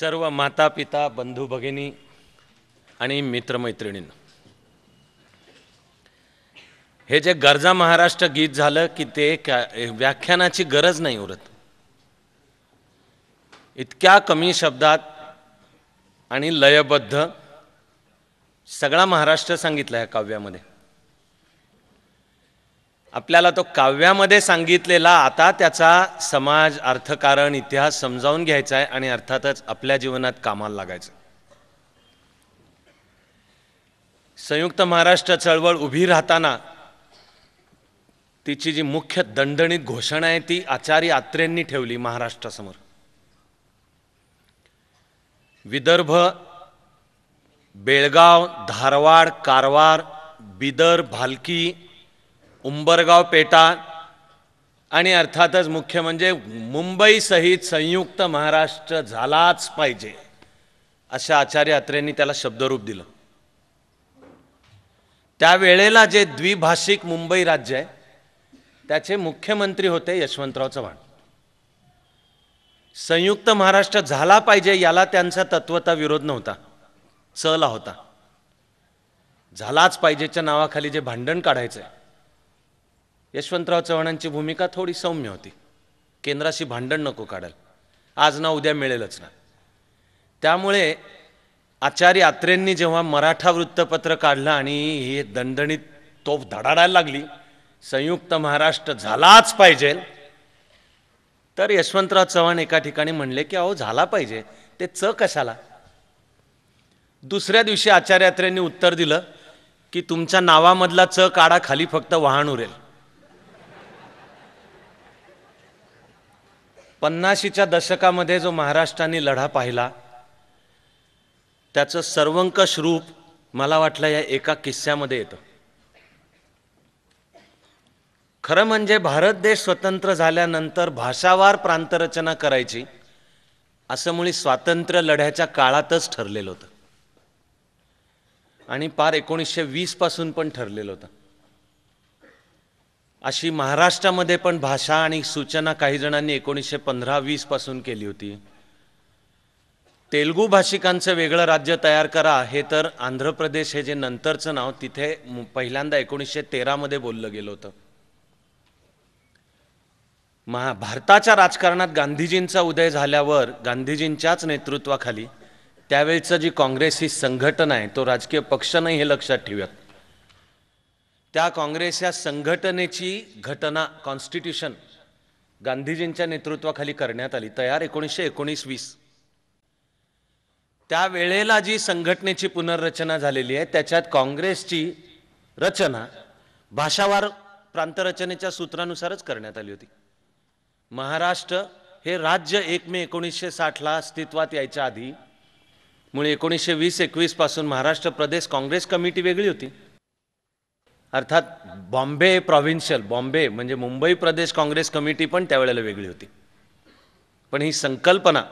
सर्व माता पिता बंधू भगिनी आणि मित्रमैत्रिणींना हे जे गरजा महाराष्ट्र गीत झालं की ते व्याख्यानाची गरज नाही उरत इतक्या कमी शब्दात आणि लयबद्ध सगळा महाराष्ट्र सांगितला ह्या काव्यामध्ये आपल्याला तो काव्यामध्ये सांगितलेला आता त्याचा समाज अर्थकारण इतिहास समजावून घ्यायचा आहे आणि अर्थातच आपल्या जीवनात कामाला लागायचं संयुक्त महाराष्ट्र चळवळ उभी राहताना तिची जी मुख्य दणदणीत घोषणा आहे ती आचार्य आत्रेंनी ठेवली महाराष्ट्रासमोर विदर्भ बेळगाव धारवाड कारवार बिदर भालकी उंबरगाव पेटा आणि अर्थातच मुख्य म्हणजे मुंबईसहित संयुक्त महाराष्ट्र झालाच पाहिजे अशा आचार्य अत्रेंनी त्याला शब्दरूप दिलं त्यावेळेला जे द्विभाषिक मुंबई राज्य आहे त्याचे मुख्यमंत्री होते यशवंतराव चव्हाण संयुक्त महाराष्ट्र झाला पाहिजे याला त्यांचा तत्वता विरोध नव्हता चला होता झालाच पाहिजेच्या नावाखाली जे भांडण काढायचं आहे यशवंतराव चव्हाणांची भूमिका थोडी सौम्य होती केंद्राशी भांडण नको काढल आज ना उद्या मिळेलच ना त्यामुळे आचार्य आत्रेंनी जेव्हा मराठा वृत्तपत्र काढलं आणि हे दणदणीत तोफ धडाडायला लागली संयुक्त महाराष्ट्र झालाच पाहिजे तर यशवंतराव चव्हाण एका ठिकाणी म्हणले की अहो झाला पाहिजे ते च कशाला दुसऱ्या दिवशी आचार्य उत्तर दिलं की तुमच्या नावामधला च काढा खाली फक्त वाहन उरेल पन्नाशीच्या दशकामध्ये जो महाराष्ट्राने लढा पाहिला त्याचं सर्वंकष रूप मला वाटलं या एका किस्स्यामध्ये येतं खरं म्हणजे भारत देश स्वतंत्र झाल्यानंतर भाषावार प्रांतरचना करायची असं मुळी स्वातंत्र्य लढ्याच्या काळातच ठरलेलं होतं आणि पार एकोणीसशे वीसपासून पण ठरलेलं होतं अशी महाराष्ट्रामध्ये पण भाषा आणि सूचना काही जणांनी एकोणीसशे पंधरा पासून केली होती तेलगू भाषिकांचं वेगळं राज्य तयार करा हे तर आंध्र प्रदेश हे जे नंतरचं नाव तिथे पहिल्यांदा एकोणीसशे तेरामध्ये बोललं गेलं होतं महा भारताच्या राजकारणात गांधीजींचा उदय झाल्यावर गांधीजींच्याच नेतृत्वाखाली त्यावेळचं जी काँग्रेस ही संघटना आहे तो राजकीय पक्ष नाही हे लक्षात ठेवूयात त्या काँग्रेस या संघटनेची घटना कॉन्स्टिट्यूशन गांधीजींच्या नेतृत्वाखाली करण्यात आली तयार एकोणीसशे एकोणीस वीस त्यावेळेला जी संघटनेची पुनर्रचना झालेली आहे त्याच्यात काँग्रेसची रचना भाषावार प्रांतरचनेच्या सूत्रानुसारच करण्यात आली होती महाराष्ट्र हे राज्य एक मे एकोणीसशे साठला अस्तित्वात यायच्या आधी मुळे एकोणीसशे वीस एकवीसपासून महाराष्ट्र प्रदेश काँग्रेस कमिटी वेगळी होती अर्थात बॉम्बे प्रॉव्हिन्शियल बॉम्बे म्हणजे मुंबई प्रदेश काँग्रेस कमिटी पण त्यावेळेला वेगळी होती पण ही संकल्पना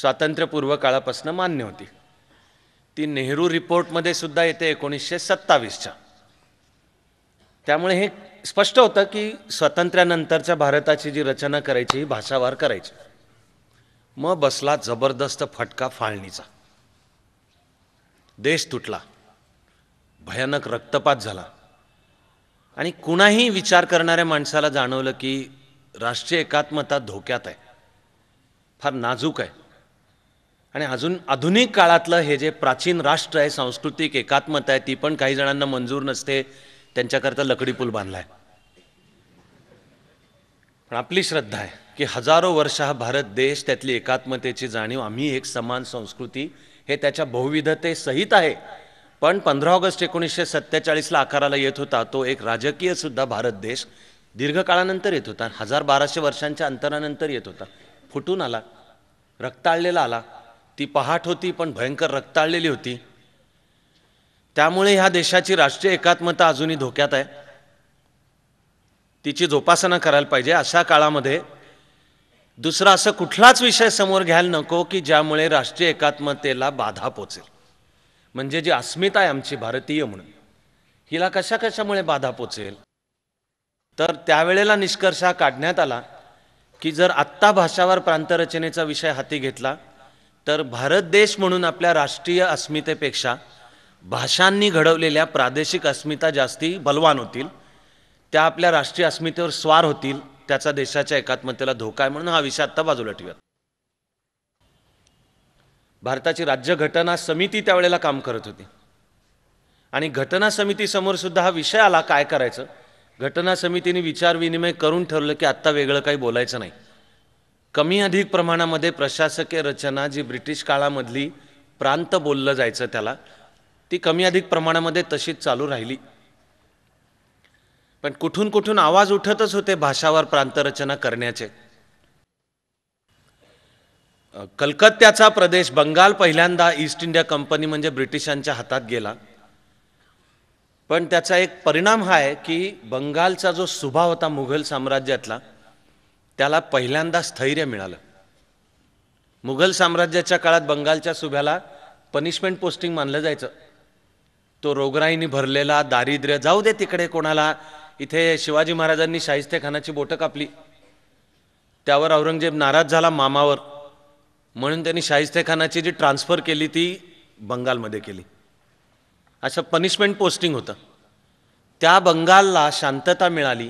स्वातंत्र्यपूर्व काळापासून मान्य होती ती नेहरू रिपोर्टमध्ये सुद्धा येते एकोणीसशे सत्तावीसच्या त्यामुळे हे स्पष्ट होतं की स्वातंत्र्यानंतरच्या भारताची जी रचना करायची ही भाषावार करायची मग बसला जबरदस्त फटका फाळणीचा देश तुटला भयानक रक्तपात झाला आणि कुणाही विचार करणाऱ्या माणसाला जाणवलं की राष्ट्रीय एकात्मता धोक्यात आहे फार नाजूक आहे आणि अजून आधुनिक काळातलं हे जे प्राचीन राष्ट्र आहे सांस्कृतिक एकात्मता आहे ती पण काही जणांना मंजूर नसते त्यांच्याकरता लकडी पूल बांधला आहे पण आपली श्रद्धा आहे की हजारो वर्ष हा भारत देश त्यातली एकात्मतेची जाणीव आम्ही एक समान संस्कृती हे त्याच्या बहुविधतेसहित आहे पण पंधरा ऑगस्ट एकोणीसशे सत्तेचाळीसला आकाराला येत होता तो एक राजकीयसुद्धा भारत देश दीर्घकाळानंतर येत होता हजार बाराशे वर्षांच्या अंतरानंतर येत होता फुटून आला रक्ताळलेला आला ती पहाट होती पण भयंकर रक्ताळलेली होती त्यामुळे ह्या देशाची राष्ट्रीय एकात्मता अजूनही धोक्यात आहे तिची जोपासना करायला पाहिजे अशा काळामध्ये दुसरा असं कुठलाच विषय समोर घ्यायला नको की ज्यामुळे राष्ट्रीय एकात्मतेला बाधा पोचेल म्हणजे जी अस्मिता आहे आमची भारतीय म्हणून हिला कशा कशामुळे बाधा पोचेल तर त्यावेळेला निष्कर्ष हा काढण्यात आला की जर आत्ता भाषावर प्रांतरचनेचा विषय हाती घेतला तर भारत देश म्हणून आपल्या राष्ट्रीय अस्मितेपेक्षा भाषांनी घडवलेल्या प्रादेशिक अस्मिता जास्ती बलवान होतील त्या आपल्या राष्ट्रीय अस्मितेवर स्वार होतील त्याचा देशाच्या एकात्मतेला धोका आहे म्हणून हा विषय आत्ता बाजूला ठेवत भारताची राज्यघटना समिती त्यावेळेला काम करत होती आणि घटना समितीसमोर सुद्धा हा विषय आला काय करायचं घटना समितीने विचारविनिमय करून ठरलं की आत्ता वेगळं काही बोलायचं नाही कमी अधिक प्रमाणामध्ये प्रशासकीय रचना जी ब्रिटिश काळामधली प्रांत बोललं जायचं त्याला ती कमी अधिक प्रमाणामध्ये तशीच चालू राहिली पण कुठून कुठून आवाज उठतच होते भाषावर प्रांतरचना करण्याचे कलकत्त्याचा प्रदेश बंगाल पहिल्यांदा ईस्ट इंडिया कंपनी म्हणजे ब्रिटिशांच्या हातात गेला पण त्याचा एक परिणाम हा आहे की बंगालचा जो स्वभाव होता मुघल साम्राज्यातला त्याला पहिल्यांदा स्थैर्य मिळालं मुघल साम्राज्याच्या काळात बंगालच्या सुभ्याला पनिशमेंट पोस्टिंग मानलं जायचं तो रोगराईनी भरलेला दारिद्र्य जाऊ दे तिकडे कोणाला इथे शिवाजी महाराजांनी शाहिस्तेखानाची बोटं कापली त्यावर औरंगजेब नाराज झाला मामावर म्हणून त्यांनी खानाची जी ट्रान्सफर केली ती बंगालमध्ये केली असं पनिशमेंट पोस्टिंग होतं त्या बंगालला शांतता मिळाली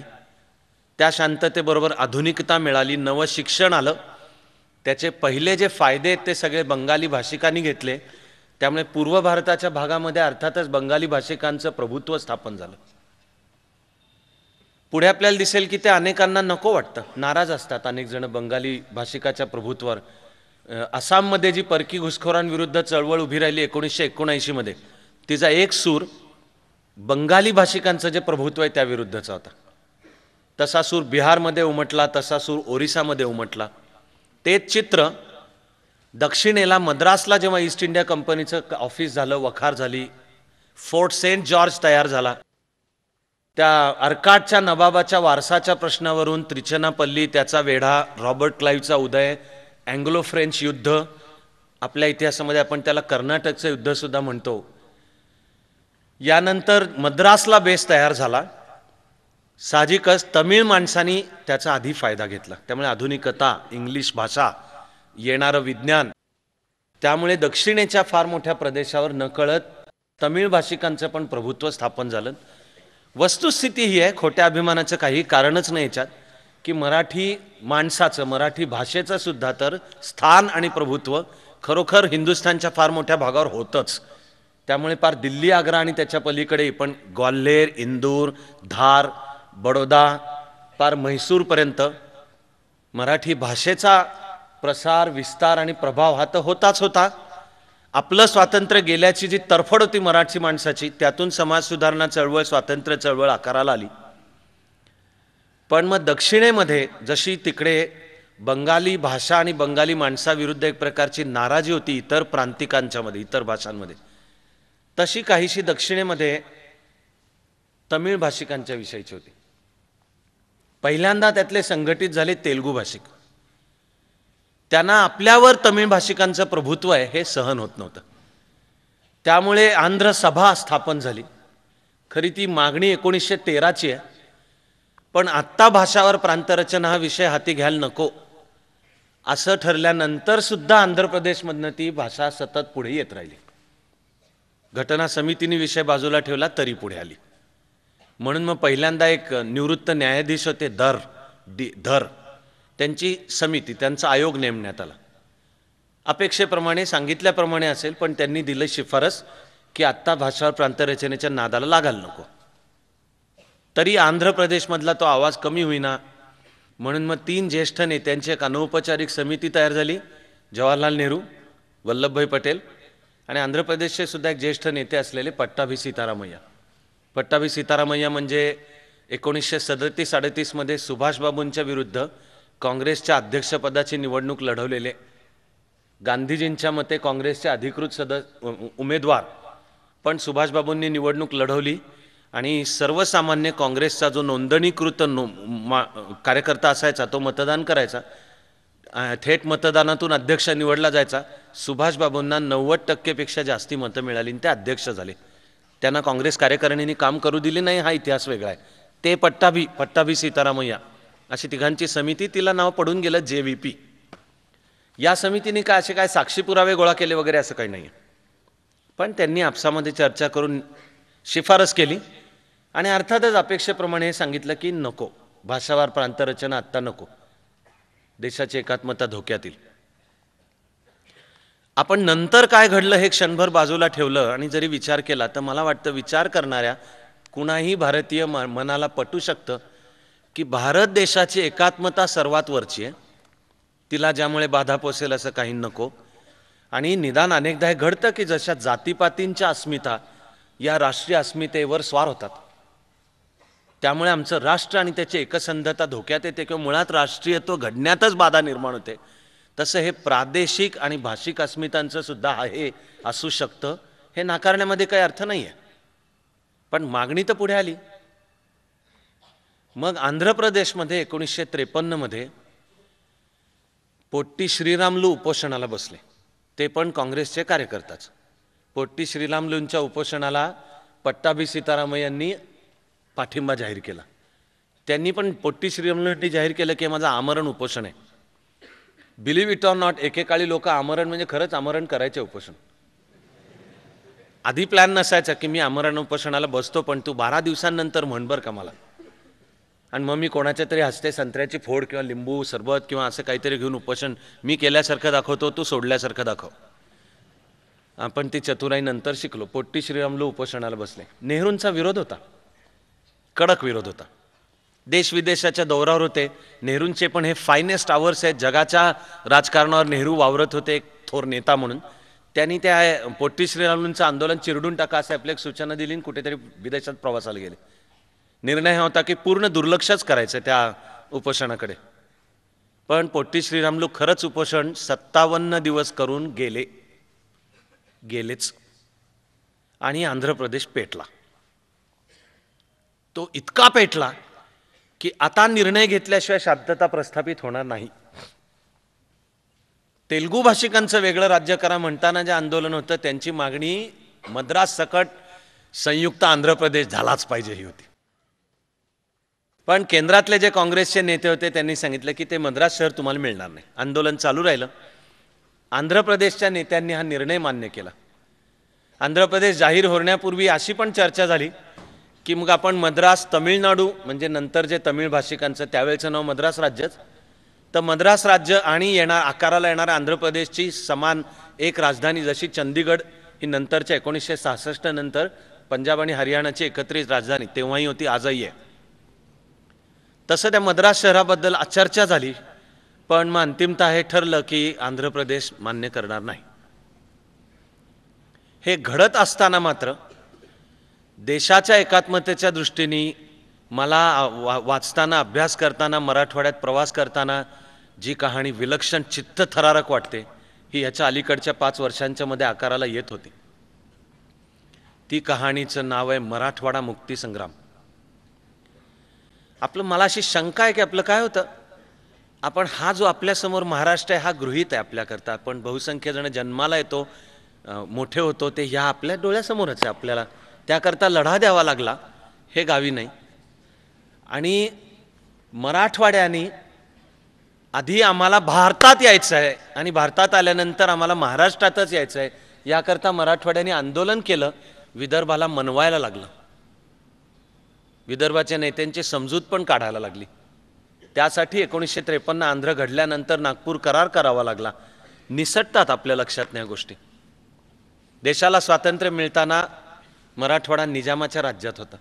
त्या शांततेबरोबर आधुनिकता मिळाली नवं शिक्षण आलं त्याचे पहिले जे फायदे आहेत ते सगळे बंगाली भाषिकांनी घेतले त्यामुळे पूर्व भारताच्या भागामध्ये अर्थातच बंगाली भाषिकांचं प्रभुत्व स्थापन झालं पुढे आपल्याला दिसेल की ते अनेकांना नको वाटतं नाराज असतात अनेक जण बंगाली भाषिकाच्या प्रभुत्वावर आसाममध्ये जी परकी घुसखोरांविरुद्ध चळवळ उभी राहिली एकोणीसशे एकोणऐंशीमध्ये तिचा एक सूर बंगाली भाषिकांचं जे प्रभुत्व आहे त्याविरुद्धचा होता तसा सूर बिहारमध्ये उमटला तसा सूर ओरिसामध्ये उमटला तेच चित्र दक्षिणेला मद्रासला जेव्हा ईस्ट इंडिया कंपनीचं ऑफिस झालं वखार झाली फोर्ट सेंट जॉर्ज तयार झाला त्या अर्काटच्या नवाबाच्या वारसाच्या प्रश्नावरून त्रिचनापल्ली त्याचा वेढा रॉबर्ट क्लाईव्हचा उदय अँग्लो फ्रेंच युद्ध आपल्या इतिहासामध्ये आपण त्याला कर्नाटकचं युद्धसुद्धा म्हणतो यानंतर मद्रासला बेस तयार झाला साहजिकच तमिळ माणसांनी त्याचा आधी फायदा घेतला त्यामुळे आधुनिकता इंग्लिश भाषा येणारं विज्ञान त्यामुळे दक्षिणेच्या फार मोठ्या प्रदेशावर नकळत तमिळ भाषिकांचं पण प्रभुत्व स्थापन झालं वस्तुस्थिती ही आहे खोट्या अभिमानाचं काही कारणच नाही याच्यात की मराठी माणसाचं मराठी भाषेचं सुद्धा तर स्थान आणि प्रभुत्व खरोखर हिंदुस्थानच्या फार मोठ्या भागावर होतंच त्यामुळे फार दिल्ली आग्रा आणि त्याच्या पलीकडे पण ग्वाल्हेर इंदूर धार बडोदा पार म्हैसूरपर्यंत मराठी भाषेचा प्रसार विस्तार आणि प्रभाव हा तर होताच होता आपलं स्वातंत्र्य गेल्याची जी तरफड होती मराठी माणसाची त्यातून समाज सुधारणा चळवळ स्वातंत्र्य चळवळ आकाराला आली पण मग दक्षिणेमध्ये जशी तिकडे बंगाली भाषा आणि बंगाली माणसाविरुद्ध एक प्रकारची नाराजी होती इतर प्रांतिकांच्यामध्ये इतर भाषांमध्ये तशी काहीशी दक्षिणेमध्ये तमिळ भाषिकांच्या विषयीची होती पहिल्यांदा त्यातले संघटित झाले तेलगू भाषिक त्यांना आपल्यावर तमिळ भाषिकांचं प्रभुत्व आहे हे सहन होत नव्हतं त्यामुळे आंध्र सभा स्थापन झाली खरी ती मागणी एकोणीसशे तेराची आहे पण आत्ता भाषावर प्रांतरचना हा विषय हाती घ्यायला नको असं ठरल्यानंतर सुद्धा आंध्र प्रदेशमधनं ती भाषा सतत पुढे येत राहिली घटना समितीने विषय बाजूला ठेवला तरी पुढे आली म्हणून मग पहिल्यांदा एक निवृत्त न्यायाधीश होते दर डी धर त्यांची समिती त्यांचा आयोग नेमण्यात आला अपेक्षेप्रमाणे सांगितल्याप्रमाणे असेल पण त्यांनी दिलं शिफारस की आत्ता भाषावर प्रांतरचनेच्या नादाला लागायला नको तरी आंध्र प्रदेशमधला तो आवाज कमी होईना म्हणून मग तीन ज्येष्ठ नेत्यांची एक अनौपचारिक समिती तयार झाली जवाहरलाल नेहरू वल्लभभाई पटेल आणि आंध्र प्रदेशचे सुद्धा एक ज्येष्ठ नेते असलेले पट्टाभी सीतारामय्या पट्टाभी सीतारामय्या म्हणजे एकोणीसशे सदतीस अडतीसमध्ये सुभाषबाबूंच्या विरुद्ध काँग्रेसच्या अध्यक्षपदाची निवडणूक लढवलेले गांधीजींच्या मते काँग्रेसचे अधिकृत सद उमेदवार पण सुभाषबाबूंनी निवडणूक लढवली आणि सर्वसामान्य काँग्रेसचा जो नोंदणीकृत नो मा कार्यकर्ता असायचा तो मतदान करायचा थेट मतदानातून अध्यक्ष निवडला जायचा सुभाषबाबूंना नव्वद टक्केपेक्षा जास्ती मतं मिळाली आणि ते अध्यक्ष झाले त्यांना काँग्रेस कार्यकारिणींनी काम करू दिले नाही हा इतिहास वेगळा आहे ते पट्टाभी पट्टाभी सीतारामय्या अशी तिघांची समिती तिला नाव पडून गेलं जे व्ही पी या समितीने काय असे काय साक्षी पुरावे गोळा केले वगैरे असं काही नाही पण त्यांनी आपसामध्ये चर्चा करून शिफारस केली आणि अर्थातच अपेक्षेप्रमाणे सांगितलं की नको भाषावार प्रांतरचना आत्ता नको देशाची एकात्मता धोक्यातील आपण नंतर काय घडलं हे क्षणभर बाजूला ठेवलं आणि जरी विचार केला तर मला वाटतं विचार करणाऱ्या कुणाही भारतीय मनाला पटू शकतं की भारत देशाची एकात्मता सर्वात वरची आहे तिला ज्यामुळे बाधा पोसेल असं काही नको आणि निदान अनेकदा हे घडतं की जशा जातीपातींच्या अस्मिता या राष्ट्रीय अस्मितेवर स्वार होतात त्यामुळे आमचं राष्ट्र आणि त्याची एकसंधता धोक्यात येते किंवा मुळात राष्ट्रीयत्व घडण्यातच बाधा निर्माण होते तसं हे प्रादेशिक आणि भाषिक अस्मितांचं सुद्धा आहे असू शकतं हे नाकारण्यामध्ये काही अर्थ नाही आहे पण मागणी तर पुढे आली मग आंध्र प्रदेशमध्ये एकोणीसशे त्रेपन्नमध्ये पोट्टी श्रीरामलू उपोषणाला बसले ते पण काँग्रेसचे कार्यकर्ताच पोट्टी श्रीरामलूंच्या उपोषणाला पट्टाभी सीतारामय यांनी पाठिंबा जाहीर केला त्यांनी पण पोट्टी श्रीरमणी जाहीर केलं की माझं आमरण उपोषण आहे बिलीव्ह इट ऑर नॉट एकेकाळी लोक आमरण म्हणजे खरंच आमरण करायचे उपोषण आधी प्लॅन नसायचा की मी आमरण उपोषणाला बसतो पण तू बारा दिवसांनंतर बरं का मला आणि मग मी कोणाच्या तरी हस्ते संत्र्याची फोड किंवा लिंबू सरबत किंवा असं काहीतरी घेऊन उपोषण मी केल्यासारखं दाखवतो तू सोडल्यासारखं दाखव आपण ती चतुराई नंतर शिकलो पोट्टी श्रीरामलू उपोषणाला बसले नेहरूंचा विरोध होता कडक विरोध होता देश विदेशाच्या दौऱ्यावर होते नेहरूंचे पण हे फायनेस्ट आवर्स आहेत जगाच्या राजकारणावर नेहरू वावरत होते एक थोर नेता म्हणून त्यांनी त्या पोट्टी श्रीरामलूंचं आंदोलन चिरडून टाका असे आपल्या सूचना दिली आणि कुठेतरी विदेशात प्रवासाला गेले निर्णय हा होता की पूर्ण दुर्लक्षच करायचं त्या उपोषणाकडे पण पोट्टी श्रीरामलू खरंच उपोषण सत्तावन्न दिवस करून गेले गेलेच आणि आंध्र प्रदेश पेटला तो इतका पेटला की आता निर्णय घेतल्याशिवाय शांतता प्रस्थापित होणार नाही तेलगू भाषिकांचं वेगळं राज्य करा म्हणताना जे आंदोलन होतं त्यांची मागणी मद्रास सकट संयुक्त आंध्र प्रदेश झालाच पाहिजे ही होती पण केंद्रातले जे काँग्रेसचे नेते होते त्यांनी सांगितलं की ते मद्रास शहर तुम्हाला मिळणार नाही आंदोलन चालू राहिलं आंध्र प्रदेशच्या नेत्यांनी हा निर्णय मान्य केला आंध्र प्रदेश जाहीर होण्यापूर्वी अशी पण चर्चा झाली की मग आपण मद्रास तमिळनाडू म्हणजे नंतर जे तमिळ भाषिकांचं त्यावेळेचं नाव मद्रास राज्यच तर मद्रास राज्य आणि येणार आकाराला येणाऱ्या आंध्र प्रदेशची समान एक राजधानी जशी चंदीगड ही नंतरच्या एकोणीसशे सहासष्ट नंतर पंजाब आणि हरियाणाची एकत्रित राजधानी तेव्हाही होती आजही आहे तसं त्या मद्रास शहराबद्दल चर्चा झाली पण मग अंतिमतः हे ठरलं की आंध्र प्रदेश मान्य करणार नाही हे घडत असताना मात्र देशाच्या एकात्मतेच्या दृष्टीने मला वाचताना अभ्यास करताना मराठवाड्यात प्रवास करताना जी कहाणी विलक्षण चित्त थरारक वाटते ही याच्या अलीकडच्या पाच वर्षांच्या मध्ये आकाराला येत होती ती कहाणीचं नाव आहे मराठवाडा मुक्तीसंग्राम आपलं मला अशी शंका आहे की आपलं काय होतं आपण हा जो आपल्यासमोर महाराष्ट्र आहे हा गृहित आहे आपल्याकरता आपण बहुसंख्य जण जन्माला येतो मोठे होतो ते ह्या आपल्या डोळ्यासमोरच आहे आपल्याला त्याकरता लढा द्यावा लागला हे गावी नाही आणि मराठवाड्याने आधी आम्हाला भारतात यायचं आहे आणि भारतात आल्यानंतर आम्हाला महाराष्ट्रातच यायचं आहे याकरता मराठवाड्याने आंदोलन केलं विदर्भाला मनवायला लागलं विदर्भाच्या नेत्यांची समजूत पण काढायला लागली त्यासाठी एकोणीसशे त्रेपन्न आंध्र घडल्यानंतर नागपूर करार करावा लागला निसटतात आपल्या लक्षात नाही गोष्टी देशाला स्वातंत्र्य मिळताना मराठवाडा निजामाच्या राज्यात होता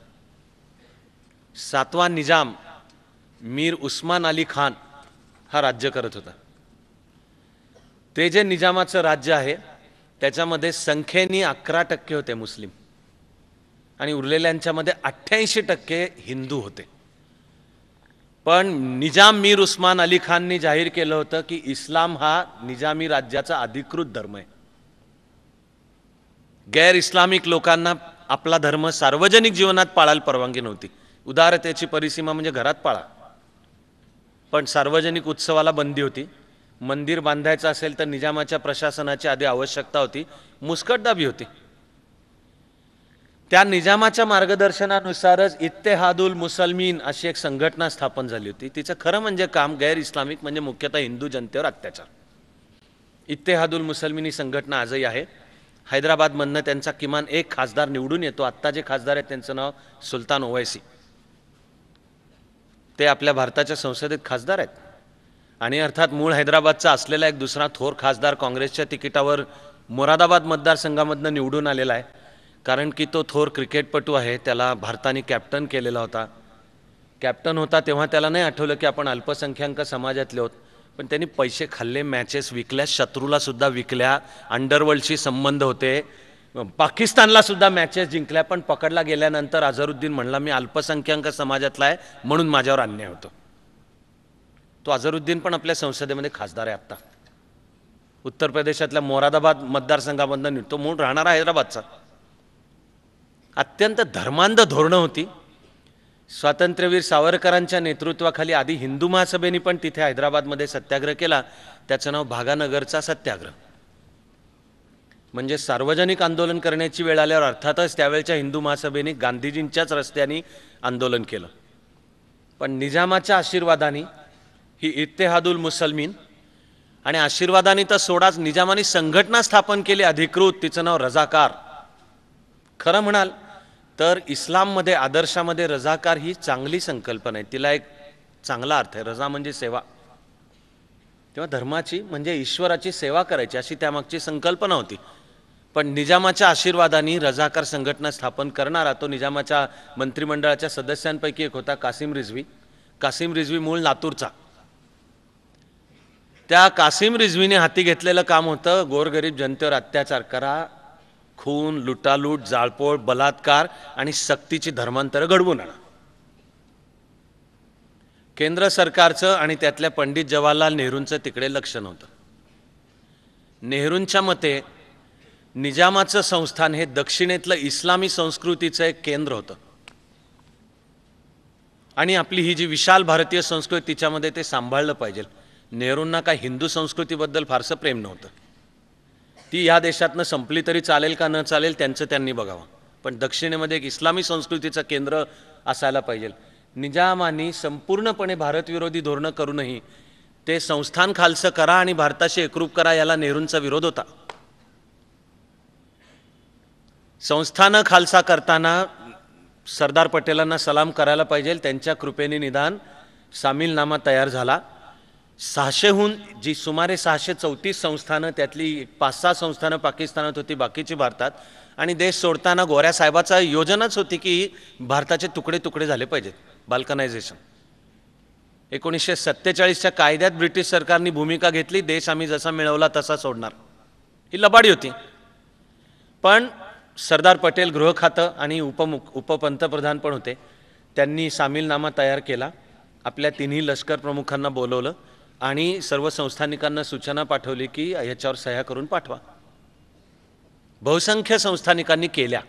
सातवा निजाम मीर उस्मान अली खान हा राज्य करत होता ते जे निजामाचं राज्य आहे त्याच्यामध्ये संख्येनी अकरा टक्के होते मुस्लिम आणि उरलेल्यांच्यामध्ये अठ्ठ्याऐंशी टक्के हिंदू होते पण निजाम मीर उस्मान अली खाननी जाहीर केलं होतं की इस्लाम हा निजामी राज्याचा अधिकृत धर्म आहे गैर इस्लामिक लोकांना आपला धर्म सार्वजनिक जीवनात पाळायला परवानगी नव्हती उदारतेची परिसीमा म्हणजे घरात पाळा पण सार्वजनिक उत्सवाला बंदी होती मंदिर बांधायचं असेल तर निजामाच्या प्रशासनाची आधी आवश्यकता होती मुस्कटदाबी होती त्या निजामाच्या मार्गदर्शनानुसारच इत्तेहादुल मुसलमीन अशी एक संघटना स्थापन झाली होती तिचं खरं म्हणजे काम गैर इस्लामिक म्हणजे मुख्यतः हिंदू जनतेवर अत्याचार इत्तेहादुल मुसलमीन ही संघटना आजही आहे हैदराबादमधनं त्यांचा किमान एक खासदार निवडून येतो आत्ता जे खासदार आहेत त्यांचं नाव सुलतान ओवैसी ते आपल्या भारताच्या संसदेत खासदार आहेत आणि अर्थात मूळ हैदराबादचा असलेला एक दुसरा थोर खासदार काँग्रेसच्या तिकिटावर मोरादाबाद मतदारसंघामधनं निवडून आलेला आहे कारण की तो थोर क्रिकेटपटू आहे त्याला भारताने कॅप्टन केलेला होता कॅप्टन होता तेव्हा त्याला नाही आठवलं की आपण अल्पसंख्याक समाजातले होत पण त्यांनी पैसे खाल्ले मॅचेस विकल्या शत्रूला सुद्धा विकल्या अंडरवर्ल्डशी संबंध होते पाकिस्तानला सुद्धा मॅचेस जिंकल्या पण पकडला गेल्यानंतर अझरुद्दीन म्हणला मी अल्पसंख्याक समाजातला आहे म्हणून माझ्यावर अन्याय होतो तो अझरुद्दीन पण आपल्या संसदेमध्ये खासदार आहे आत्ता उत्तर प्रदेशातल्या मोरादाबाद मतदारसंघामधनं निघतो म्हणून राहणारा हैदराबादचा अत्यंत धर्मांध धोरणं होती स्वातंत्र्यवीर सावरकरांच्या नेतृत्वाखाली आधी हिंदू महासभेने पण तिथे हैदराबादमध्ये सत्याग्रह केला त्याचं नाव भागानगरचा सत्याग्रह म्हणजे सार्वजनिक आंदोलन करण्याची वेळ आल्यावर अर्थातच त्यावेळच्या हिंदू महासभेने गांधीजींच्याच रस्त्याने आंदोलन केलं पण निजामाच्या आशीर्वादाने ही इत्तेहादुल मुसलमीन आणि आशीर्वादाने तर सोडाच निजामाने संघटना स्थापन केली अधिकृत तिचं नाव रजाकार खरं म्हणाल तर इस्लाममध्ये आदर्शामध्ये रजाकार ही चांगली संकल्पना आहे तिला एक चांगला अर्थ आहे रजा म्हणजे सेवा तेव्हा धर्माची म्हणजे ईश्वराची सेवा करायची अशी त्यामागची संकल्पना होती पण निजामाच्या आशीर्वादाने रजाकार संघटना स्थापन करणारा तो निजामाच्या मंत्रिमंडळाच्या सदस्यांपैकी एक होता कासिम रिझवी कासिम रिझवी मूळ लातूरचा त्या कासिम रिझवीने हाती घेतलेलं काम होतं गोरगरीब जनतेवर अत्याचार करा खून लुटालूट जाळपोळ बलात्कार आणि सक्तीची धर्मांतर घडवून आणा केंद्र सरकारचं आणि त्यातल्या पंडित जवाहरलाल नेहरूंचं तिकडे लक्ष नव्हतं नेहरूंच्या मते निजामाचं संस्थान हे दक्षिणेतलं इस्लामी संस्कृतीचं एक केंद्र होतं आणि आपली ही जी विशाल भारतीय संस्कृती तिच्यामध्ये ते सांभाळलं पाहिजे नेहरूंना काय हिंदू संस्कृतीबद्दल फारसं प्रेम नव्हतं ती या देशातनं संपली तरी चालेल का न चालेल त्यांचं त्यांनी बघावं पण दक्षिणेमध्ये एक इस्लामी संस्कृतीचं केंद्र असायला पाहिजे निजामानी संपूर्णपणे भारतविरोधी धोरणं करूनही ते संस्थान खालसं करा आणि भारताशी एकरूप करा याला नेहरूंचा विरोध होता संस्थानं खालसा करताना सरदार पटेलांना सलाम करायला पाहिजे त्यांच्या कृपेने निदान सामीलनामा तयार झाला सहाशेहून जी सुमारे सहाशे चौतीस संस्थानं त्यातली पाच सहा संस्थानं पाकिस्तानात होती बाकीची भारतात आणि देश सोडताना गोऱ्या साहेबाचा योजनाच होती की भारताचे तुकडे तुकडे झाले पाहिजेत बाल्कनायझेशन एकोणीसशे सत्तेचाळीसच्या कायद्यात ब्रिटिश सरकारने भूमिका घेतली देश आम्ही जसा मिळवला तसा सोडणार ही लबाडी होती पण सरदार पटेल गृह खातं आणि उपमुख उपपंतप्रधान पण होते त्यांनी सामीलनामा तयार केला आपल्या तिन्ही लष्कर प्रमुखांना बोलवलं आणि सर्व संस्थानिकांना सूचना पाठवली की ह्याच्यावर सह्या करून पाठवा बहुसंख्य संस्थानिकांनी केल्या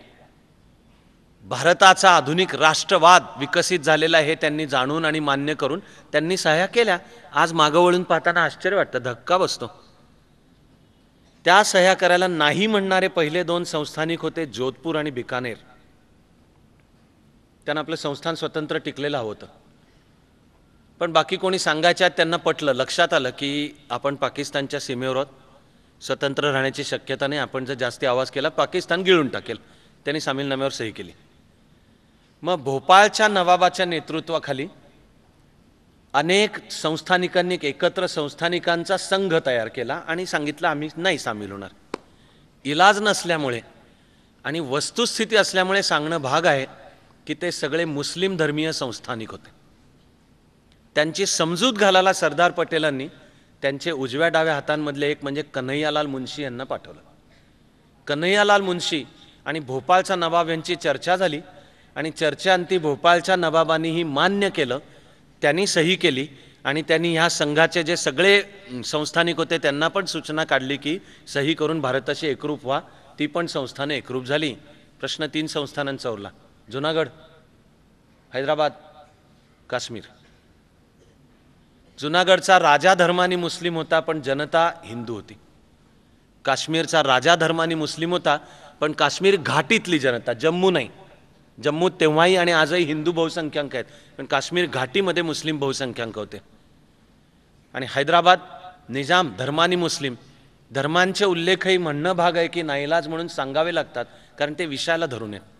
भारताचा आधुनिक राष्ट्रवाद विकसित झालेला हे त्यांनी जाणून आणि मान्य करून त्यांनी सह्या केल्या आज मागं वळून पाहताना आश्चर्य वाटतं धक्का बसतो त्या सह्या करायला नाही म्हणणारे पहिले दोन संस्थानिक होते जोधपूर आणि बिकानेर त्यांना आपलं संस्थान स्वतंत्र टिकलेलं होतं पण बाकी कोणी सांगायच्या त्यांना पटलं लक्षात आलं की आपण पाकिस्तानच्या सीमेवर स्वतंत्र राहण्याची शक्यता नाही आपण जर जास्ती आवाज केला पाकिस्तान गिळून टाकेल त्यांनी सामीलनाम्यावर सही केली मग भोपाळच्या नवाबाच्या नेतृत्वाखाली अनेक संस्थानिकांनी एकत्र संस्थानिकांचा संघ तयार केला आणि सांगितलं आम्ही नाही सामील होणार इलाज नसल्यामुळे आणि वस्तुस्थिती असल्यामुळे सांगणं भाग आहे की ते सगळे मुस्लिम धर्मीय संस्थानिक होते त्यांची समजूत घालायला सरदार पटेलांनी त्यांचे उजव्या डाव्या हातांमधले एक म्हणजे कन्हैयालाल मुन्शी यांना पाठवलं कन्हैयालाल मुन्शी आणि भोपाळचा नवाब यांची चर्चा झाली आणि चर्चेअंती भोपाळच्या नवाबांनीही मान्य केलं त्यांनी सही केली आणि त्यांनी ह्या संघाचे जे सगळे संस्थानिक होते त्यांना पण सूचना काढली की सही करून भारताशी एकरूप व्हा ती पण संस्थाने एकरूप झाली प्रश्न तीन संस्थानांचा उरला जुनागड हैदराबाद काश्मीर जुनागडचा राजा धर्माने मुस्लिम होता पण जनता हिंदू होती काश्मीरचा राजा धर्माने मुस्लिम होता पण काश्मीर घाटीतली जनता जम्मू नाही जम्मू तेव्हाही आणि आजही हिंदू बहुसंख्यांक आहेत पण काश्मीर घाटीमध्ये मुस्लिम बहुसंख्यांक होते आणि हैदराबाद निजाम धर्मानी मुस्लिम धर्मांचे उल्लेखही म्हणणं भाग आहे की नाईलाज म्हणून सांगावे लागतात कारण ते विषयाला धरून येत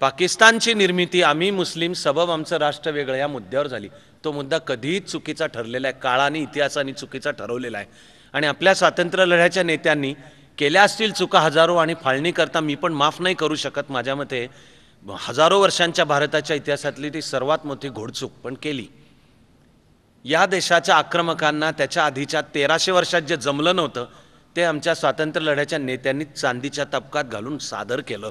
पाकिस्तानची निर्मिती आम्ही मुस्लिम सबब आमचं राष्ट्र वेगळं या मुद्द्यावर झाली तो मुद्दा कधीच चुकीचा ठरलेला आहे काळाने इतिहासाने चुकीचा ठरवलेला आहे आणि आपल्या स्वातंत्र्य लढ्याच्या नेत्यांनी केल्या असतील चुका हजारो आणि फाळणी करता मी पण माफ नाही करू शकत माझ्या मते हजारो वर्षांच्या भारताच्या इतिहासातली ती सर्वात मोठी घोडचूक पण केली या देशाच्या आक्रमकांना त्याच्या आधीच्या तेराशे वर्षात जे जमलं नव्हतं ते आमच्या स्वातंत्र्य लढ्याच्या नेत्यांनी चांदीच्या तपकात घालून सादर केलं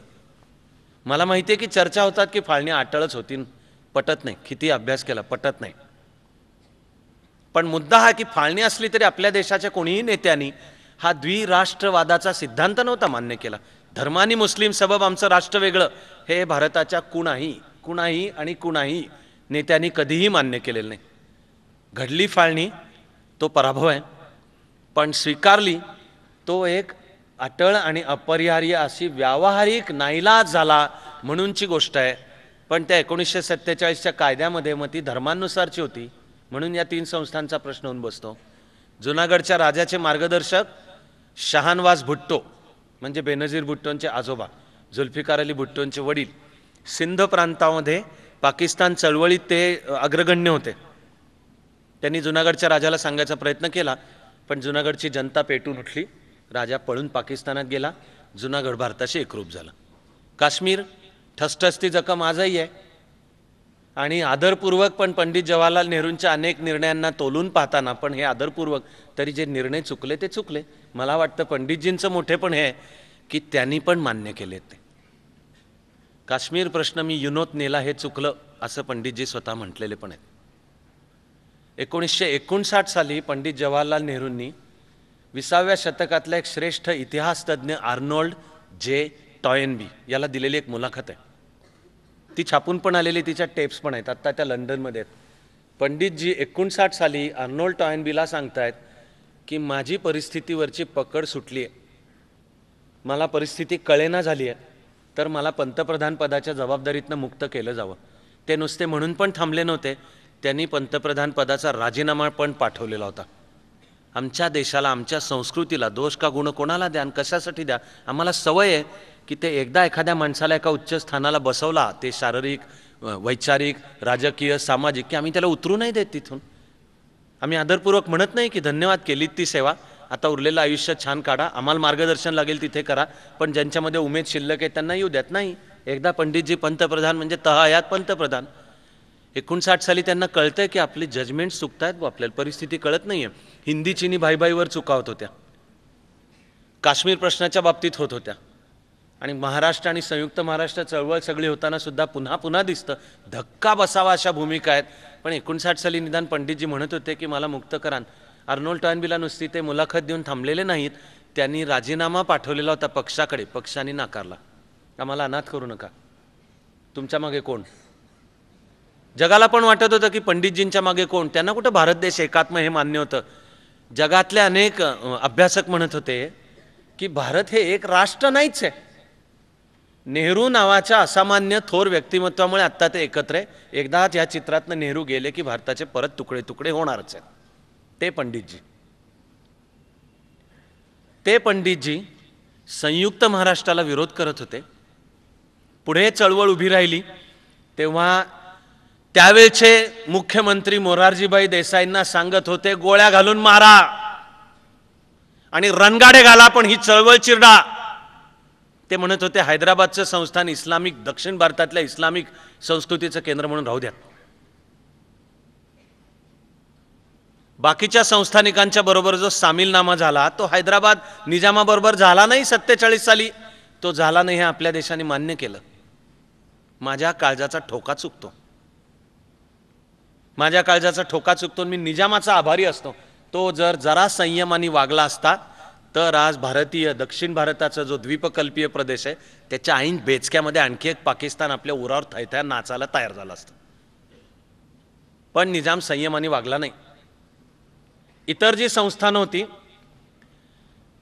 मला माहिती आहे की चर्चा होतात की फाळणी आटळच होती पटत नाही किती अभ्यास केला पटत नाही पण मुद्दा हा की फाळणी असली तरी आपल्या देशाच्या कोणीही नेत्यांनी हा द्विराष्ट्रवादाचा सिद्धांत नव्हता मान्य केला धर्मानी मुस्लिम सबब आमचं राष्ट्र वेगळं हे भारताच्या कुणाही कुणाही आणि कुणाही नेत्यांनी कधीही मान्य केलेलं नाही घडली फाळणी तो पराभव आहे पण स्वीकारली तो एक अटळ आणि अपरिहार्य अशी व्यावहारिक नाईलाज झाला म्हणूनची गोष्ट आहे पण त्या एकोणीसशे सत्तेचाळीसच्या कायद्यामध्ये मग ती धर्मानुसारची होती म्हणून या तीन संस्थांचा प्रश्न होऊन बसतो जुनागडच्या राजाचे मार्गदर्शक शहानवास भुट्टो म्हणजे बेनजीर भुट्टोंचे आजोबा जुल्फिकार अली भुट्टोंचे वडील सिंध प्रांतामध्ये पाकिस्तान चळवळीत ते अग्रगण्य होते त्यांनी जुनागडच्या राजाला सांगायचा प्रयत्न केला पण जुनागडची जनता पेटून उठली राजा पळून पाकिस्तानात गेला जुनागड भारताशी एकरूप झाला काश्मीर ठसठसती जखम आजही आहे आणि आदरपूर्वक पण पंडित जवाहरलाल नेहरूंच्या अनेक निर्णयांना तोलून पाहताना पण हे आदरपूर्वक तरी जे निर्णय चुकले ते चुकले मला वाटतं पंडितजींचं मोठे पण हे की त्यांनी पण मान्य केले ते काश्मीर प्रश्न मी युनोत नेला हे चुकलं असं पंडितजी स्वतः म्हटलेले पण आहेत एकोणीसशे एकोणसाठ साली पंडित जवाहरलाल नेहरूंनी विसाव्या शतकातला एक श्रेष्ठ इतिहासतज्ञ आर्नोल्ड जे टॉयनबी याला दिलेली एक मुलाखत आहे ती छापून पण आलेली तिच्या टेप्स पण आहेत आत्ता त्या लंडनमध्ये आहेत पंडितजी एकोणसाठ साली आर्नोल्ड टॉयनबीला सांगतायत की माझी परिस्थितीवरची पकड सुटली आहे मला परिस्थिती कळेना झाली आहे तर मला पंतप्रधान पदाच्या जबाबदारीतनं मुक्त केलं जावं ते नुसते म्हणून पण थांबले नव्हते त्यांनी पंतप्रधान पदाचा राजीनामा पण पाठवलेला होता आमच्या देशाला आमच्या संस्कृतीला दोष का गुण कोणाला द्या आणि कशासाठी द्या आम्हाला सवय आहे की ते एकदा एखाद्या माणसाला एका उच्च स्थानाला बसवला ते शारीरिक वैचारिक राजकीय सामाजिक की आम्ही त्याला उतरू नाही देत तिथून आम्ही आदरपूर्वक म्हणत नाही की धन्यवाद केलीत ती सेवा आता उरलेलं आयुष्य छान काढा आम्हाला मार्गदर्शन लागेल तिथे करा पण ज्यांच्यामध्ये उमेद शिल्लक आहे त्यांना येऊ देत नाही एकदा पंडितजी पंतप्रधान म्हणजे तहायात पंतप्रधान एकोणसाठ साली त्यांना कळतंय की आपले जजमेंट चुकत आहेत व आपल्याला परिस्थिती कळत नाही आहे हिंदी चिनी भाईबाईवर चुका होत होत्या काश्मीर प्रश्नाच्या बाबतीत होत होत्या आणि महाराष्ट्र आणि संयुक्त महाराष्ट्र चळवळ सगळी होताना सुद्धा पुन्हा पुन्हा दिसतं धक्का बसावा अशा भूमिका आहेत पण एकोणसाठ साली निदान पंडितजी म्हणत होते की मला मुक्त करान अर्नोल्ड टॉयनबिला नुसती ते मुलाखत देऊन थांबलेले नाहीत त्यांनी राजीनामा पाठवलेला होता पक्षाकडे पक्षाने नाकारला आम्हाला अनाथ करू नका तुमच्या मागे कोण जगाला पण वाटत होतं की पंडितजींच्या मागे कोण त्यांना कुठं भारत देश एकात्म हे मान्य होतं जगातले अनेक अभ्यासक म्हणत होते की भारत हे एक राष्ट्र नाहीच आहे नेहरू नावाच्या असामान्य थोर व्यक्तिमत्वामुळे आत्ता ते एकत्र आहे एकदाच या चित्रातनं नेहरू गेले की भारताचे परत तुकडे तुकडे होणारच आहेत ते पंडितजी ते पंडितजी संयुक्त महाराष्ट्राला विरोध करत होते पुढे चळवळ उभी राहिली तेव्हा त्यावेळचे मुख्यमंत्री मोरारजीबाई देसाईंना सांगत होते गोळ्या घालून मारा आणि रणगाडे घाला पण ही चळवळ चिरडा ते म्हणत होते हैदराबादचं संस्थान इस्लामिक दक्षिण भारतातल्या इस्लामिक संस्कृतीचं केंद्र म्हणून राहू द्या बाकीच्या संस्थानिकांच्या बरोबर जो सामीलनामा झाला तो हैदराबाद निजामाबरोबर झाला नाही सत्तेचाळीस साली तो झाला नाही हे आपल्या देशाने मान्य केलं माझ्या काळजाचा ठोका चुकतो माझ्या काळजाचा ठोका चुकतो मी निजामाचा आभारी असतो तो जर जरा संयमाने वागला असता तर आज भारतीय दक्षिण भारताचा जो द्वीपकल्पीय प्रदेश आहे त्याच्या ऐन बेचक्यामध्ये आणखी एक पाकिस्तान आपल्या उरावर थैथ्या नाचायला तयार झाला असतं पण निजाम संयमाने वागला नाही इतर जी संस्थानं होती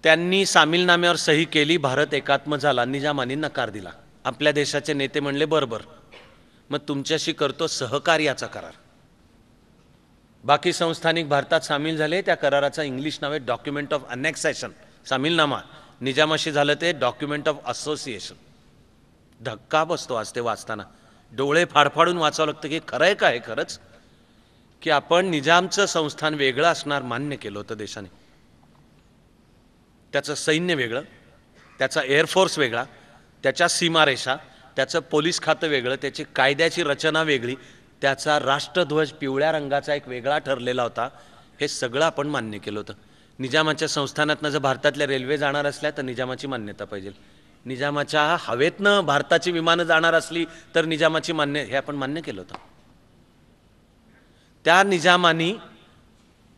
त्यांनी सामीलनाम्यावर सही केली भारत एकात्म झाला निजामाने नकार दिला आपल्या देशाचे नेते म्हणले बरोबर मग तुमच्याशी करतो सहकार्याचा करार बाकी संस्थानिक भारतात सामील झाले त्या कराराचा इंग्लिश नावे डॉक्युमेंट ऑफ अनेक्सेशन सामीलनामा निजामाशी झालं ते डॉक्युमेंट ऑफ असोसिएशन धक्का बसतो आज ते वाचताना डोळे फाडफाडून वाचावं लागतं की खरं आहे का हे खरंच की आपण निजामचं संस्थान वेगळं असणार मान्य केलं होतं देशाने त्याचं सैन्य वेगळं त्याचा एअरफोर्स वेगळा त्याच्या सीमारेषा त्याचं पोलीस खातं वेगळं त्याची कायद्याची रचना वेगळी त्याचा राष्ट्रध्वज पिवळ्या रंगाचा एक वेगळा ठरलेला होता हे सगळं आपण मान्य केलं होतं निजामाच्या संस्थानातनं जर भारतातल्या रेल्वे जाणार असल्या तर निजामाची मान्यता पाहिजे निजामाच्या हवेतनं भारताची विमानं जाणार असली तर निजामाची मान्य हे आपण मान्य केलं होतं त्या निजामानी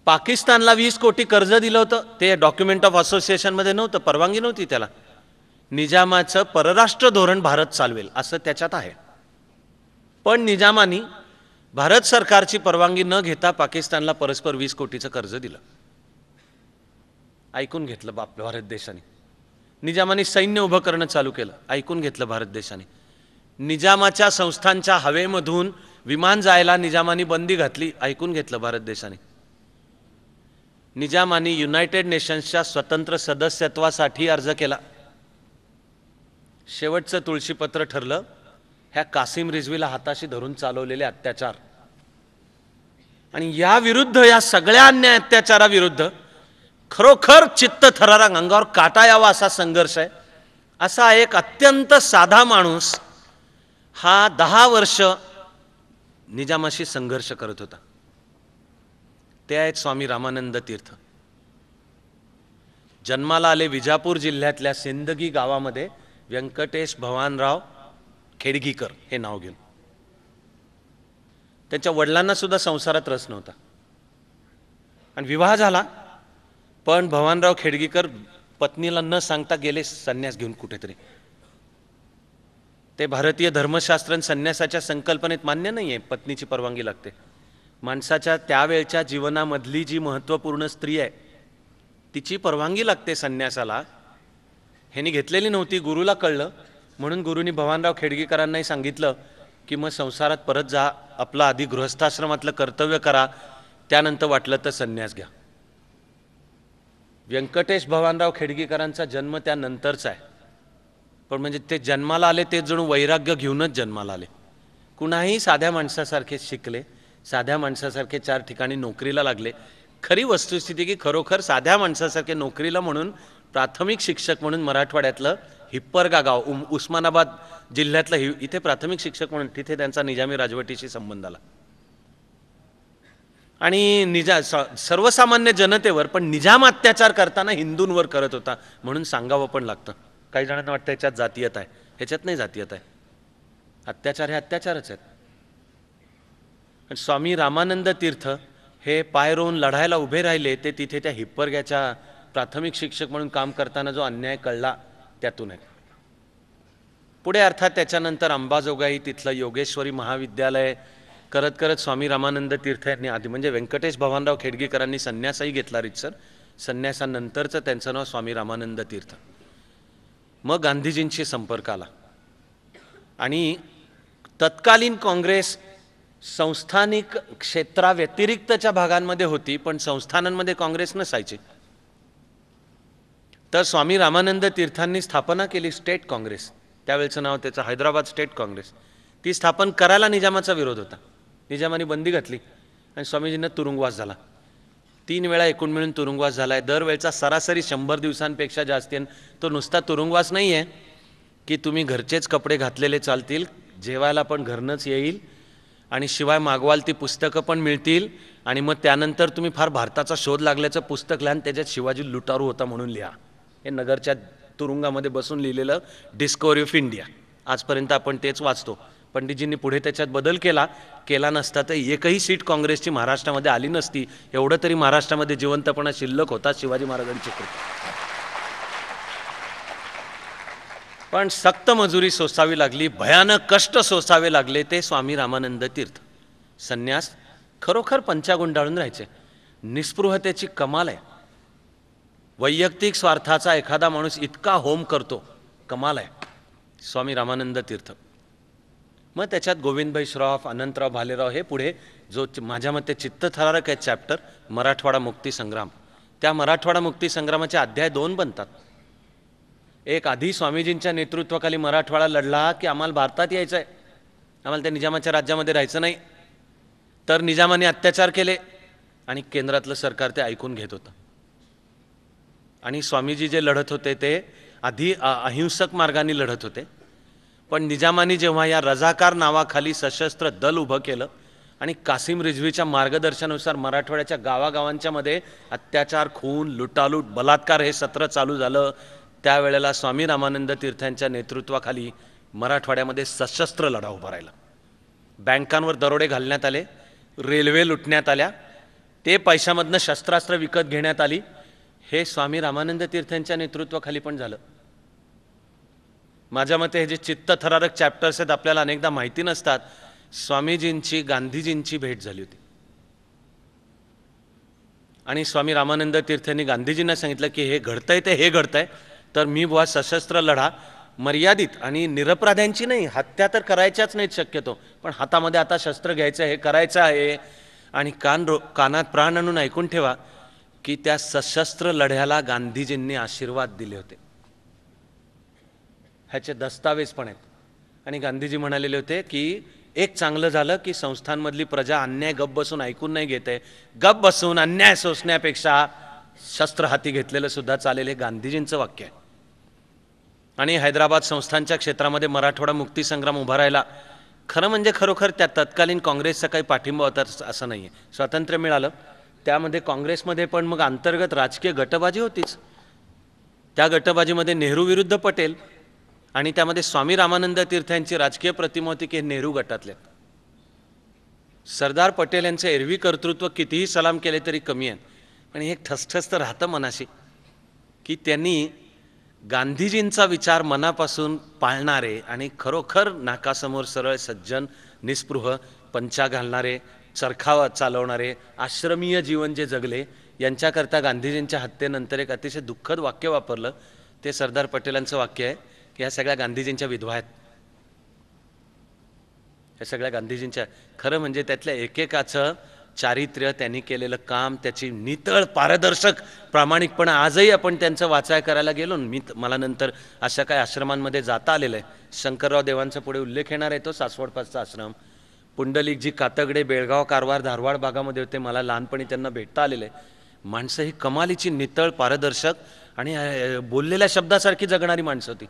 पाकिस्तानला वीस कोटी कर्ज दिलं होतं ते डॉक्युमेंट ऑफ असोसिएशनमध्ये नव्हतं परवानगी नव्हती त्याला निजामाचं परराष्ट्र धोरण भारत चालवेल असं त्याच्यात आहे पण निजामानी भारत सरकारची परवानगी न घेता पाकिस्तानला परस्पर वीस कोटीचं कर्ज दिलं ऐकून घेतलं बाप भारत देशाने निजामाने सैन्य उभं चालू केलं ऐकून घेतलं भारत देशाने निजामाच्या संस्थांच्या हवेमधून विमान जायला निजामाने बंदी घातली ऐकून घेतलं भारत देशाने निजामाने युनायटेड नेशन्सच्या स्वतंत्र सदस्यत्वासाठी अर्ज केला शेवटचं तुळशीपत्र ठरलं ह्या कासिम रिझवीला हाताशी धरून चालवलेले अत्याचार आणि या विरुद्ध या सगळ्या अन्याय अत्याचाराविरुद्ध खरोखर चित्त थरारा अंगावर काटा यावा असा संघर्ष आहे असा एक अत्यंत साधा माणूस हा दहा वर्ष निजामाशी संघर्ष करत होता ते आहेत स्वामी रामानंद तीर्थ जन्माला आले विजापूर जिल्ह्यातल्या सिंदगी गावामध्ये व्यंकटेश भवानराव खेडगीकर हे नाव घेऊन त्यांच्या वडिलांना सुद्धा संसारात रस नव्हता आणि विवाह झाला पण भवानराव खेडगीकर पत्नीला न सांगता गेले संन्यास घेऊन कुठेतरी ते भारतीय धर्मशास्त्र संन्यासाच्या संकल्पनेत मान्य नाही आहे पत्नीची परवानगी लागते माणसाच्या त्यावेळच्या जीवनामधली जी महत्त्वपूर्ण स्त्री आहे तिची परवानगी लागते संन्यासाला ह्यांनी घेतलेली नव्हती गुरुला कळलं म्हणून गुरुनी भवानराव खेडगेकरांनाही सांगितलं की मग संसारात परत जा आपलं आधी गृहस्थाश्रमातलं कर्तव्य करा त्यानंतर वाटलं तर संन्यास घ्या व्यंकटेश भवानराव खेडगेकरांचा जन्म त्यानंतरचा आहे पण म्हणजे ते जन्माला आले ते जणू वैराग्य घेऊनच जन्माला आले कुणाही साध्या माणसासारखे शिकले साध्या माणसासारखे चार ठिकाणी नोकरीला लागले खरी वस्तुस्थिती की खरोखर साध्या माणसासारखे नोकरीला म्हणून प्राथमिक शिक्षक म्हणून मराठवाड्यातलं हिप्परगा गाव उम उस्मानाबाद जिल्ह्यातलं हि इथे प्राथमिक शिक्षक म्हणून तिथे त्यांचा निजामी राजवटीशी संबंध आला आणि निजा सर्वसामान्य जनतेवर पण निजाम अत्याचार करताना हिंदूंवर करत होता म्हणून सांगावं पण लागतं काही जणांना वाटतं याच्यात जातीयत आहे ह्याच्यात नाही जातीयत आहे अत्याचार हे अत्याचारच आहेत स्वामी रामानंद तीर्थ हे पाय रोवून लढायला उभे राहिले ते तिथे त्या हिप्परग्याच्या प्राथमिक शिक्षक म्हणून काम करताना जो अन्याय कळला त्यातून आहे पुढे अर्थात त्याच्यानंतर अंबाजोगाई तिथलं योगेश्वरी महाविद्यालय करत करत स्वामी रामानंद तीर्थ यांनी आधी म्हणजे व्यंकटेश भवानराव खेडगेकरांनी संन्यासही घेतला रितसर संन्यासानंतरचं त्यांचं नाव स्वामी रामानंद तीर्थ मग गांधीजींशी संपर्क आला आणि तत्कालीन काँग्रेस संस्थानिक क्षेत्राव्यतिरिक्तच्या भागांमध्ये होती पण संस्थानांमध्ये काँग्रेस नसायची तर स्वामी रामानंद तीर्थांनी स्थापना केली स्टेट काँग्रेस त्यावेळेचं नाव त्याचं हैदराबाद स्टेट काँग्रेस ती स्थापन करायला निजामाचा विरोध होता निजामाने बंदी घातली आणि स्वामीजींना तुरुंगवास झाला तीन वेळा एकूण मिळून तुरुंगवास झाला आहे दरवेळचा सरासरी शंभर दिवसांपेक्षा जास्ती आणि तो नुसता तुरुंगवास नाही आहे की तुम्ही घरचेच कपडे घातलेले चालतील जेवायला पण घरनंच येईल आणि शिवाय मागवाल ती पुस्तकं पण मिळतील आणि मग त्यानंतर तुम्ही फार भारताचा शोध लागल्याचं पुस्तक लिहा त्याच्यात शिवाजी लुटारू होता म्हणून लिहा हे नगरच्या तुरुंगामध्ये बसून लिहिलेलं डिस्कवरी ऑफ इंडिया आजपर्यंत आपण तेच वाचतो पंडितजींनी पुढे त्याच्यात बदल केला केला नसता तर एकही सीट काँग्रेसची महाराष्ट्रामध्ये आली नसती एवढं तरी महाराष्ट्रामध्ये जिवंतपणा शिल्लक होता शिवाजी महाराजांची कृती पण सक्त मजुरी सोसावी लागली भयानक कष्ट सोसावे लागले ते स्वामी रामानंद तीर्थ संन्यास खरोखर पंचागुंडाळून राहायचे निस्पृहतेची कमाल आहे वैयक्तिक स्वार्थाचा एखादा माणूस इतका होम करतो कमाल आहे स्वामी रामानंद तीर्थ मग त्याच्यात गोविंदभाई श्रॉफ अनंतराव भालेराव हे पुढे जो माझ्या मते चित्तथरारक आहे चॅप्टर मराठवाडा मुक्तीसंग्राम त्या मराठवाडा मुक्तीसंग्रामाचे अध्याय दोन बनतात एक आधी स्वामीजींच्या नेतृत्वाखाली मराठवाडा लढला की आम्हाला भारतात यायचं आहे आम्हाला त्या निजामाच्या राज्यामध्ये राहायचं नाही तर निजामाने अत्याचार केले आणि केंद्रातलं सरकार ते ऐकून घेत होतं आणि स्वामीजी जे लढत होते ते आधी अहिंसक मार्गाने लढत होते पण निजामाने जेव्हा या रजाकार नावाखाली सशस्त्र दल उभं केलं आणि कासिम रिजवीच्या मार्गदर्शनानुसार मराठवाड्याच्या गावागावांच्या मध्ये अत्याचार खून लुटालूट बलात्कार हे सत्र चालू झालं त्यावेळेला स्वामी रामानंद तीर्थांच्या नेतृत्वाखाली मराठवाड्यामध्ये सशस्त्र लढा उभा राहिला बँकांवर दरोडे घालण्यात आले रेल्वे लुटण्यात आल्या ते पैशामधनं शस्त्रास्त्र विकत घेण्यात आली हे स्वामी रामानंद तीर्थांच्या नेतृत्वाखाली पण झालं माझ्या मते हे जे चित्तथरारक चॅप्टर्स आहेत आपल्याला अनेकदा माहिती नसतात स्वामीजींची गांधीजींची भेट झाली होती आणि स्वामी रामानंद तीर्थांनी गांधीजींना सांगितलं की हे घडतंय ते हे घडतंय तर मी बुवा सशस्त्र लढा मर्यादित आणि निरपराध्यांची नाही हत्या तर करायच्याच नाहीत शक्यतो पण हातामध्ये आता शस्त्र घ्यायचं हे करायचं आहे आणि कान रो कानात प्राण आणून ऐकून ठेवा की त्या सशस्त्र लढ्याला गांधीजींनी आशीर्वाद दिले होते ह्याचे दस्तावेज पण आहेत आणि गांधीजी म्हणालेले होते की एक चांगलं झालं की संस्थांमधली प्रजा अन्याय गप बसून ऐकून नाही घेते गप बसून अन्याय सोसण्यापेक्षा शस्त्र हाती घेतलेलं सुद्धा चालेल हे गांधीजींचं वाक्य आहे आणि हैदराबाद संस्थांच्या क्षेत्रामध्ये मराठवाडा मुक्तीसंग्राम उभा राहिला खरं म्हणजे खरोखर त्या तत्कालीन काँग्रेसचा काही पाठिंबा होता असं नाही आहे स्वातंत्र्य मिळालं त्यामध्ये काँग्रेसमध्ये पण मग अंतर्गत राजकीय गटबाजी होतीच त्या गटबाजीमध्ये नेहरू विरुद्ध पटेल आणि त्यामध्ये स्वामी रामानंद तीर्थ यांची राजकीय प्रतिमा होती की नेहरू गटातले सरदार पटेल यांचं एरवी कर्तृत्व कितीही सलाम केले तरी कमी आहे पण हे ठसठस तर राहतं मनाशी की त्यांनी गांधीजींचा विचार मनापासून पाळणारे आणि खरोखर नाकासमोर सरळ सज्जन निस्पृह पंचा घालणारे चरखावा चालवणारे आश्रमीय जीवन जे जगले यांच्याकरता गांधीजींच्या हत्येनंतर एक अतिशय दुःखद वाक्य वापरलं ते सरदार पटेलांचं वाक्य आहे की ह्या सगळ्या गांधीजींच्या विधवा आहेत ह्या सगळ्या गांधीजींच्या खरं म्हणजे त्यातल्या एकेकाचं चारित्र्य त्यांनी केलेलं काम त्याची नितळ पारदर्शक प्रामाणिकपणा आजही आपण त्यांचं वाचाय करायला गेलो मी मला नंतर अशा काही आश्रमांमध्ये जाता आलेलं आहे शंकरराव देवांचा पुढे उल्लेख येणार आहे तो सासवडपासचा आश्रम जी कातगडे बेळगाव कारवार धारवाड भागामध्ये होते मला लहानपणी त्यांना भेटता आलेले माणसं ही कमालीची नितळ पारदर्शक आणि बोललेल्या शब्दासारखी जगणारी माणसं होती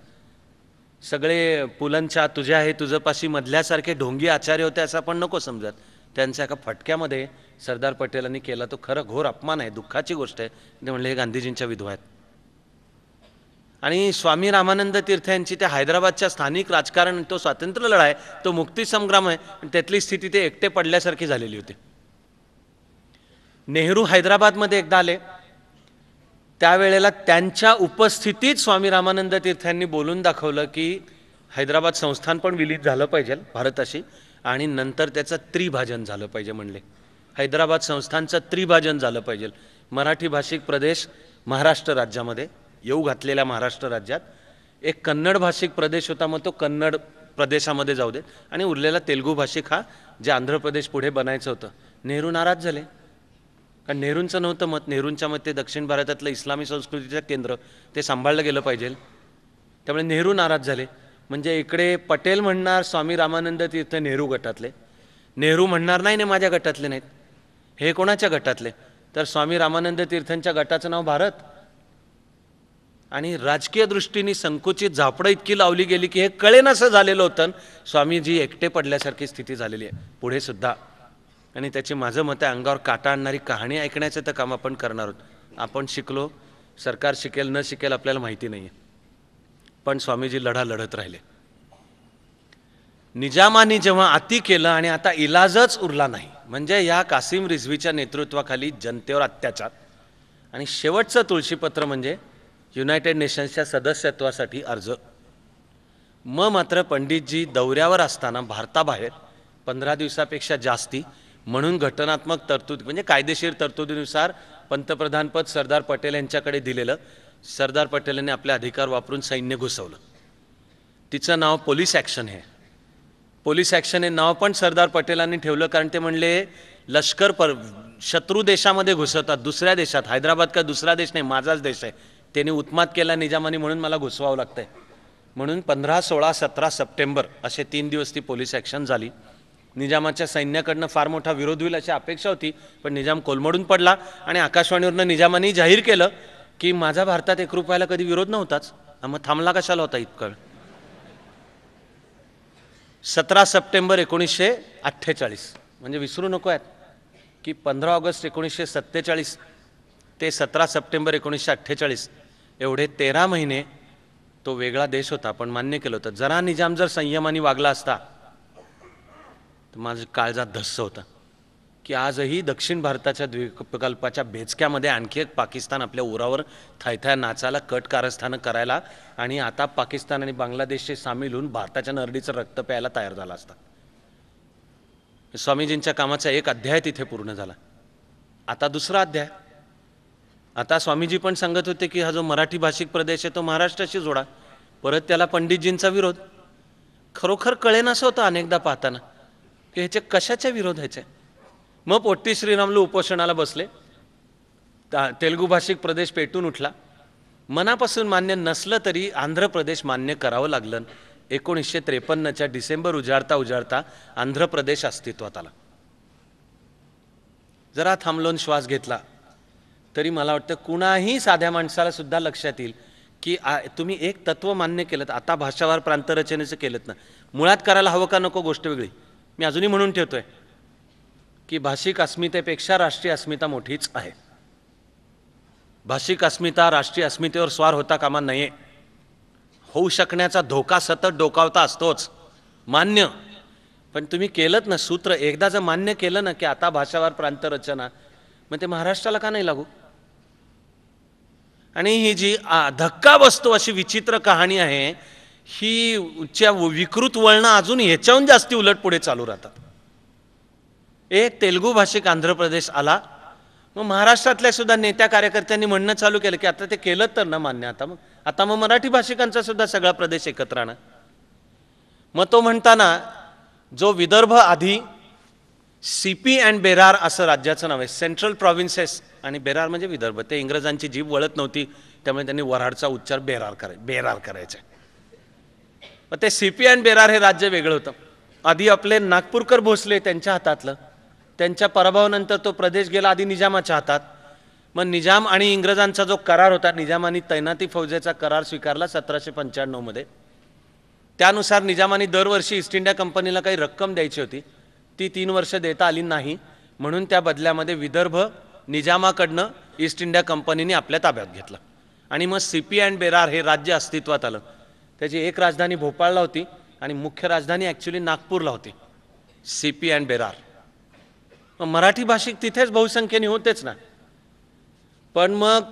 सगळे पुलंच्या तुझ्या हे तुझं पाशी मधल्यासारखे ढोंगी आचार्य होते असं आपण नको समजत त्यांच्या एका फटक्यामध्ये सरदार पटेलांनी केला तो खरं घोर अपमान आहे दुःखाची गोष्ट आहे ते म्हणले हे गांधीजींच्या विधवा आहेत आणि स्वामी रामानंद तीर्थ यांची त्या हैदराबादच्या स्थानिक राजकारण तो स्वातंत्र्य लढा आहे तो मुक्ती संग्राम आहे त्यातली स्थिती ते एकटे पडल्यासारखी झालेली होती नेहरू हैदराबादमध्ये एकदा आले त्यावेळेला त्यांच्या उपस्थितीत स्वामी रामानंद तीर्थांनी बोलून दाखवलं की हैदराबाद संस्थान पण विलीन झालं पाहिजे भारताशी आणि नंतर त्याचं त्रिभाजन झालं पाहिजे म्हणले हैदराबाद संस्थानचं त्रिभाजन झालं पाहिजे मराठी भाषिक प्रदेश महाराष्ट्र राज्यामध्ये येऊ घातलेल्या महाराष्ट्र राज्यात एक कन्नड भाषिक प्रदेश होता मग तो कन्नड प्रदेशामध्ये जाऊ देत आणि उरलेला तेलुगू भाषिक हा जे आंध्र प्रदेश पुढे बनायचं होतं नेहरू नाराज झाले कारण नेहरूंचं नव्हतं मत नेहरूंच्या मते दक्षिण भारतातलं इस्लामी संस्कृतीचं केंद्र ते सांभाळलं गेलं पाहिजे त्यामुळे नेहरू नाराज झाले म्हणजे इकडे पटेल म्हणणार स्वामी रामानंद तीर्थ नेहरू गटातले नेहरू म्हणणार नाही ने माझ्या गटातले नाहीत हे कोणाच्या गटातले तर स्वामी रामानंद तीर्थांच्या गटाचं नाव भारत आणि राजकीय दृष्टीने संकुचित झापडं इतकी लावली गेली की हे कळेनासं झालेलं होतं स्वामीजी एकटे पडल्यासारखी स्थिती झालेली आहे पुढे सुद्धा आणि त्याची माझं मत आहे अंगावर काटा आणणारी कहाणी ऐकण्याचं तर काम आपण करणार आहोत आपण शिकलो सरकार शिकेल न शिकेल आपल्याला माहिती नाही आहे पण स्वामीजी लढा लढत राहिले निजामाने जेव्हा अति केलं आणि आता इलाजच उरला नाही म्हणजे या कासिम रिझवीच्या नेतृत्वाखाली जनतेवर अत्याचार आणि शेवटचं तुळशीपत्र म्हणजे युनायटेड नेशन्सच्या सदस्यत्वासाठी अर्ज मग मात्र पंडितजी दौऱ्यावर असताना भारताबाहेर पंधरा दिवसापेक्षा जास्ती म्हणून घटनात्मक तरतूद म्हणजे कायदेशीर तरतुदीनुसार पंतप्रधानपद सरदार पटेल यांच्याकडे दिलेलं सरदार पटेल यांनी आपले अधिकार वापरून सैन्य घुसवलं तिचं नाव पोलीस ॲक्शन हे पोलीस ॲक्शन हे नाव पण सरदार पटेलांनी ठेवलं कारण ते म्हणले लष्कर पर शत्रू देशामध्ये घुसवतात दुसऱ्या देशात हैदराबाद का दुसरा देश नाही माझाच देश आहे त्याने उत्मात केला निजामानी म्हणून मला घुसवावं लागतंय म्हणून पंधरा सोळा सतरा सप्टेंबर असे तीन दिवस ती पोलीस ॲक्शन झाली निजामाच्या सैन्याकडनं फार मोठा विरोध होईल अशी अपेक्षा होती पण निजाम कोलमडून पडला आणि आकाशवाणीवरनं निजामानी जाहीर केलं की माझा भारतात एक रुपयाला कधी विरोध नव्हताच मग थांबला कशाला होता इतकं सतरा सप्टेंबर एकोणीसशे अठ्ठेचाळीस म्हणजे विसरू नको आहेत की पंधरा ऑगस्ट एकोणीसशे सत्तेचाळीस ते सतरा सप्टेंबर एकोणीसशे अठ्ठेचाळीस एवढे तेरा महिने तो वेगळा देश होता पण मान्य केलं होतं जरा निजाम जर संयमाने वागला असता तर माझं काळजात धस्स होता की आजही दक्षिण भारताच्या द्वीपकल्पाच्या बेचक्यामध्ये आणखी एक पाकिस्तान आपल्या उरावर थायथाय नाचाला कट कारस्थानं करायला आणि आता पाकिस्तान आणि बांगलादेशचे सामील होऊन भारताच्या नरडीचं रक्त प्यायला तयार झाला असता स्वामीजींच्या कामाचा एक अध्याय तिथे पूर्ण झाला आता दुसरा अध्याय आता स्वामीजी पण सांगत होते की हा जो मराठी भाषिक प्रदेश आहे तो महाराष्ट्राशी जोडा परत त्याला पंडितजींचा विरोध खरोखर कळेनासं होतं अनेकदा पाहताना की ह्याचे कशाच्या विरोध ह्याचे मग पोट्टी श्रीरामलू उपोषणाला बसले तेलुगू भाषिक प्रदेश पेटून उठला मनापासून मान्य नसलं तरी आंध्र प्रदेश मान्य करावं लागलं एकोणीसशे त्रेपन्नच्या डिसेंबर उजाडता उजाडता आंध्र प्रदेश अस्तित्वात आला जरा थांबलोन श्वास घेतला तरी मला वाटतं कुणाही साध्या माणसाला सुद्धा लक्षात येईल की तुम्ही एक तत्व मान्य केलं आता भाषावार प्रांतरचनेचं केलं ना मुळात करायला हवं का नको गोष्ट वेगळी मी अजूनही म्हणून ठेवतोय की भाषिक अस्मितेपेक्षा राष्ट्रीय अस्मिता मोठीच आहे भाषिक अस्मिता राष्ट्रीय अस्मितेवर स्वार होता कामा नये होऊ शकण्याचा धोका सतत डोकावता असतोच मान्य पण तुम्ही केलंच ना सूत्र एकदा जर मान्य केलं ना की आता भाषावार प्रांतरचना मग ते महाराष्ट्राला का नाही लागू आणि ही जी धक्का बसतो अशी विचित्र कहाणी आहे ही च्या विकृत वळणं अजून ह्याच्याहून जास्ती उलट पुढे चालू राहतात ए तेलुगू भाषिक आंध्र प्रदेश आला मग महाराष्ट्रातल्या सुद्धा नेत्या कार्यकर्त्यांनी म्हणणं चालू केलं की आता ते केलं तर ना मान्य आता मग आता मग मराठी भाषिकांचा सुद्धा सगळा प्रदेश एकत्र आणा मग तो म्हणताना जो विदर्भ आधी सीपी अँड बेरार असं राज्याचं नाव आहे सेंट्रल प्रॉव्हिन्सेस आणि बेरार म्हणजे विदर्भ ते इंग्रजांची जीभ वळत नव्हती त्यामुळे त्यांनी वऱ्हाडचा उच्चार बेरार कराय बेरार करायचा मग ते सीपी अँड बेरार हे राज्य वेगळं होतं आधी आपले नागपूरकर भोसले त्यांच्या हातातलं त्यांच्या पराभवानंतर तो प्रदेश गेला आधी निजामाच्या हातात मग निजाम आणि इंग्रजांचा जो करार होता निजामानी तैनाती फौजेचा करार स्वीकारला सतराशे पंच्याण्णवमध्ये त्यानुसार निजामानी दरवर्षी ईस्ट इंडिया कंपनीला काही रक्कम द्यायची होती ती तीन वर्ष देता आली नाही म्हणून त्या बदल्यामध्ये विदर्भ निजामाकडनं ईस्ट इंडिया कंपनीने आपल्या ताब्यात घेतला आणि मग पी अँड बेरार हे राज्य अस्तित्वात आलं त्याची एक राजधानी भोपाळला होती आणि मुख्य राजधानी ॲक्च्युली नागपूरला होती पी अँड बेरार मग मराठी भाषिक तिथेच बहुसंख्येने होतेच ना पण मग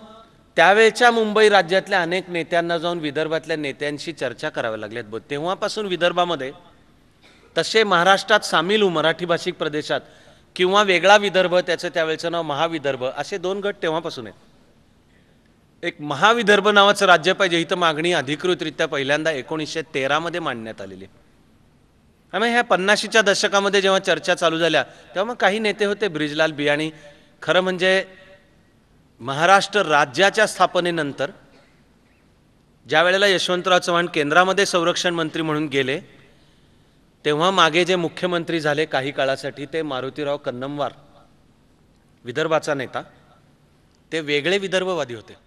त्यावेळच्या मुंबई राज्यातल्या अनेक नेत्यांना जाऊन विदर्भातल्या नेत्यांशी चर्चा कराव्या लागल्यात तेव्हापासून विदर्भामध्ये तसे महाराष्ट्रात सामील हो मराठी भाषिक प्रदेशात किंवा वेगळा विदर्भ त्याचं त्यावेळेचं नाव महाविदर्भ असे दोन गट तेव्हापासून आहेत एक महाविदर्भ नावाचं राज्य पाहिजे ही तर मागणी अधिकृतरित्या पहिल्यांदा एकोणीसशे तेरामध्ये मांडण्यात आलेली आणि ह्या पन्नाशीच्या दशकामध्ये जेव्हा चर्चा चालू झाल्या तेव्हा मग काही नेते होते ब्रिजलाल बियाणी खरं म्हणजे महाराष्ट्र राज्याच्या स्थापनेनंतर ज्या वेळेला यशवंतराव चव्हाण केंद्रामध्ये संरक्षण मंत्री म्हणून गेले तेव्हा मागे जे मुख्यमंत्री झाले काही काळासाठी ते मारुतीराव कन्नमवार विदर्भाचा नेता ते वेगळे विदर्भवादी होते